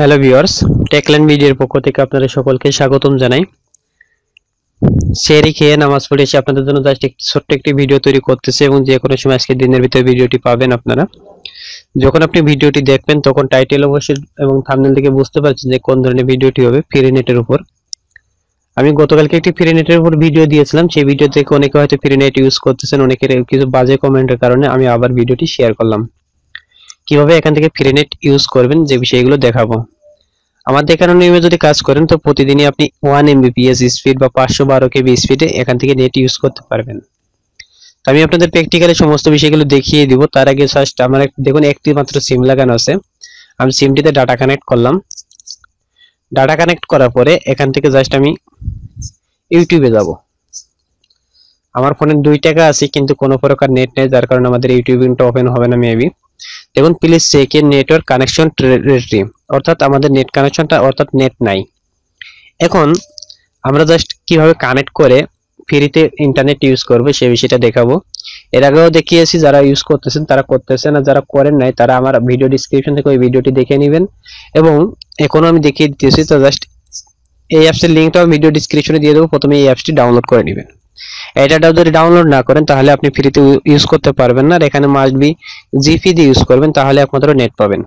hello viewers Techland মিডিয়ার পক্ষ থেকে আপনাদের সকলকে স্বাগতম জানাই সেরি খেয়ে নামাজ পড়েছি আপনাদের জন্য জাস্ট একটি ছোট্ট একটি ভিডিও তৈরি করতেছে এবং যে কোনো সময় আজকে দিনের ভিতরে ভিডিওটি পাবেন আপনারা যখন আপনি ভিডিওটি দেখবেন তখন টাইটেল অবশ্যই এবং থামনেল থেকে বুঝতে পারছেন যে কোন ধরনের ভিডিওটি হবে ফ্রি নেটের উপর আমি গতকালকে একটি ফ্রি নেটের উপর ভিডিও দিয়েছিলাম সেই ভিডিও থেকে অনেকে হয়তো ফ্রি নেট ইউজ করতেছেন অনেকের কিছু বাজে কমেন্টের কারণে আমি আবার ভিডিওটি শেয়ার করলাম কিভাবে এখান থেকে ফ্রি নেট ইউজ করবেন যে বিষয়গুলো দেখাবো আমাদের এখানে নিয়মে যদি কাজ করেন তো প্রতিদিনই আপনি ওয়ান এমবিপিএস স্পিড বা পাঁচশো বারো কেবি স্পিডে এখান থেকে নেট ইউজ করতে পারবেন আমি আপনাদের প্র্যাকটিক্যালি সমস্ত বিষয়গুলো দেখিয়ে দিব তার আগে ফার্স্ট আমার দেখুন একটি মাত্র সিম লাগানো আছে আমি সিমটিতে ডাটা কানেক্ট করলাম ডাটা কানেক্ট করার পরে এখান থেকে জাস্ট আমি ইউটিউবে যাব আমার ফোনে দুই টাকা আছে কিন্তু কোনো প্রকার নেট নেই যার কারণে আমাদের ইউটিউবিংটা ওপেন হবে না মেবি দেখুন please check network connection territory অর্থাৎ আমাদের নেট কানেকশনটা অর্থাৎ নেট নাই এখন আমরা জাস্ট কিভাবে কানেক্ট করে ফ্রিতে ইন্টারনেট ইউজ করবে সে বিষয়টা দেখাবো এর আগেও দেখিয়েছি যারা ইউজ করতেছেন তারা করতেছেন আর যারা করেন নাই তারা আমার ভিডিও ডিসক্রিপশন থেকে ওই ভিডিওটি দেখে নেবেন এবং এখনো আমি দেখিয়ে দিতেছি তো জাস্ট এই অ্যাপসের লিঙ্কটাও ভিডিও ডিসক্রিপশনে দিয়ে দেবো প্রথমে এই অ্যাপসটি ডাউনলোড করে নেবেন এটাটাও যদি ডাউনলোড না করেন তাহলে আপনি ফ্রিতে ইউজ করতে পারবেন না এখানে মাস্ট বি জিপি দিয়ে ইউজ করবেন তাহলে একমাত্র নেট পাবেন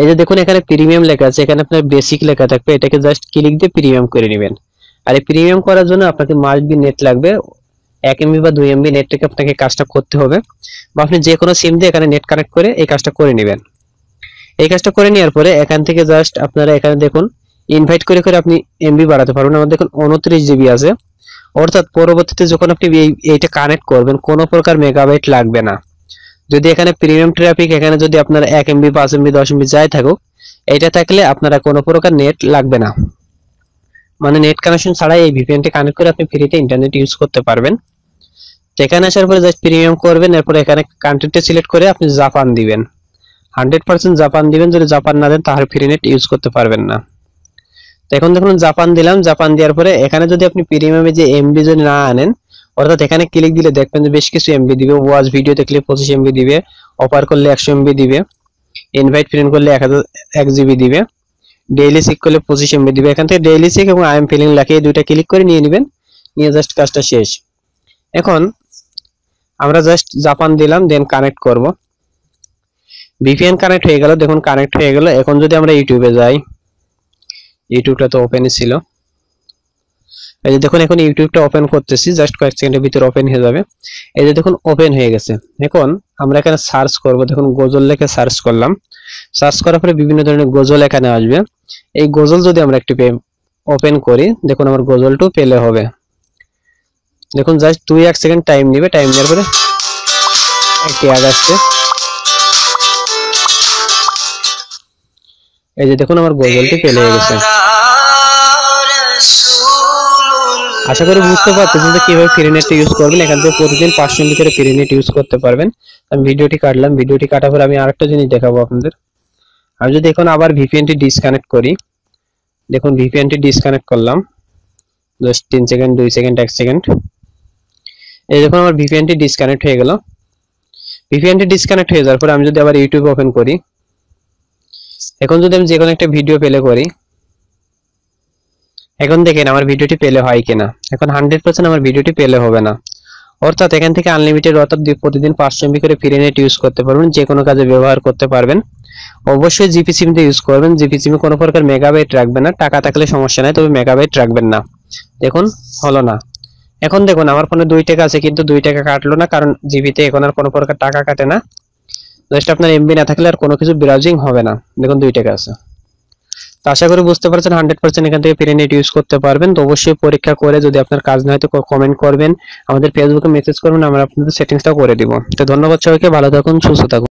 এই যে দেখুন এখানে প্রিমিয়াম লেখা আছে এখানে আপনার বেসিক লেখা থাকবে এটাকে জাস্ট ক্লিক দিয়ে প্রিমিয়াম করে নেবেন আর এই প্রিমিয়াম করার জন্য আপনাকে মাস্ট বি নেট লাগবে এক এমবি বা দুই এমবি নেট থেকে আপনাকে কাজটা করতে হবে বা আপনি যে কোনো সিম দিয়ে এখানে নেট কানেক্ট করে এই কাজটা করে নেবেন এই কাজটা করে নেওয়ার পরে এখান থেকে জাস্ট আপনারা এখানে দেখুন ইনভাইট করে করে আপনি এমবি বাড়াতে পারবেন আমার দেখুন উনত্রিশ জিবি আছে অর্থাৎ পরবর্তীতে যখন আপনি এইটা কানেক্ট করবেন কোনো প্রকার মেগাবাইট লাগবে না যদি এখানে প্রিমিয়াম ট্রাফিক এখানে যদি আপনার এক এমবি পাঁচ এমবি দশ এমবি যাই থাকুক এটা থাকলে আপনারা কোনো প্রকার নেট লাগবে না মানে নেট কানেকশন ছাড়াই এই ভিপিএনটি কানেক্ট করে আপনি ফ্রিতে ইন্টারনেট ইউজ করতে পারবেন এখানে আসার পরে জাস্ট প্রিমিয়াম করবেন এরপর এখানে কান্ট্রিটা সিলেক্ট করে আপনি জাপান দিবেন হান্ড্রেড পার্সেন্ট জাপান দিবেন যদি জাপান না দেন তাহলে ফ্রি নেট ইউজ করতে পারবেন না তো এখন দেখুন জাপান দিলাম জাপান দেওয়ার পরে এখানে যদি আপনি প্রিমিয়ামে যে এমবি যদি না আনেন অর্থাৎ এখানে ক্লিক দিলে দেখবেন যে বেশ কিছু এমবি দিবে ওয়াজ ভিডিওতে ক্লিক পঁচিশ এমবি দিবে অফার করলে একশো এমবি দিবে ইনভাইট প্রিন্ট করলে এক হাজার এক জিবি দিবে ডেইলি সিক করলে পঁচিশ এমবি দিবে এখান থেকে ডেইলি সিক এবং আই এম ফিলিং লাগে এই দুইটা ক্লিক করে নিয়ে নেবেন নিয়ে জাস্ট কাজটা শেষ এখন আমরা জাস্ট জাপান দিলাম দেন কানেক্ট করব ভিপিএন কানেক্ট হয়ে গেল দেখুন কানেক্ট হয়ে গেল এখন যদি আমরা ইউটিউবে যাই ইউটিউবটা তো ওপেনই ছিল এই যে দেখুন এখন ইউটিউবটা ওপেন করতেছি জাস্ট কয়েক সেকেন্ডের ভিতরে ওপেন হয়ে যাবে এই যে দেখুন ওপেন হয়ে গেছে এখন আমরা এখানে সার্চ করব দেখুন গজল লেখে সার্চ করলাম সার্চ করার পরে বিভিন্ন ধরনের গজল এখানে আসবে এই গজল যদি আমরা একটু ওপেন করি দেখুন আমার গজলটু পেলে হবে দেখুন জাস্ট দুই এক সেকেন্ড টাইম নেবে টাইম নেওয়ার পরে একটি আসছে এই যে দেখুন আমার গজলটি পেলে গেছে আশা করি বুঝতে পারতেছেন যে কিভাবে ফিরিনেটটা ইউজ করবেন এখান থেকে প্রতিদিন পাঁচশোর ভিতরে ফিরিনেট ইউজ করতে পারবেন আমি ভিডিওটি কাটলাম ভিডিওটি কাটার পর আমি আরেকটা জিনিস দেখাবো আপনাদের আমি যদি এখন আবার ভিপিএনটি ডিসকানেক্ট করি দেখুন ভিপিএনটি ডিসকানেক্ট করলাম জাস্ট তিন সেকেন্ড দুই সেকেন্ড এক সেকেন্ড এই দেখুন আমার ভিপিএনটি ডিসকানেক্ট হয়ে গেল ভিপিএনটি ডিসকানেক্ট হয়ে যাওয়ার পর আমি যদি আবার ইউটিউব ওপেন করি এখন যদি আমি যে কোনো একটা ভিডিও প্লে করি এখন দেখেন আমার ভিডিওটি পেলে হয় কিনা এখন হান্ড্রেড পার্সেন্ট আমার ভিডিওটি পেলে হবে না অর্থাৎ এখান থেকে আনলিমিটেড অর্থাৎ প্রতিদিন পাঁচশো এমবি করে ফ্রি নেট ইউজ করতে পারবেন যে কোনো কাজে ব্যবহার করতে পারবেন অবশ্যই জিপি সিমতে ইউজ করবেন জিপি সিমে কোনো প্রকার মেগাবাইট রাখবেন না টাকা থাকলে সমস্যা নাই তবে মেগাবাইট রাখবেন না দেখুন হলো না এখন দেখুন আমার ফোনে দুই টাকা আছে কিন্তু দুই টাকা কাটলো না কারণ জিপিতে এখন আর কোনো প্রকার টাকা কাটে না জাস্ট আপনার এমবি না থাকলে আর কোনো কিছু ব্রাউজিং হবে না দেখুন দুই টাকা আছে তো আশা করি বুঝতে পারছেন হান্ড্রেড পার্সেন্ট এখান থেকে ফ্রি নেট ইউজ করতে পারবেন তো অবশ্যই পরীক্ষা করে যদি আপনার কাজ না হয় তো কমেন্ট করবেন আমাদের ফেসবুকে মেসেজ করবেন আমরা আপনাদের সেটিংসটা করে দিব তো ধন্যবাদ সবাইকে ভালো থাকুন সুস্থ থাকুন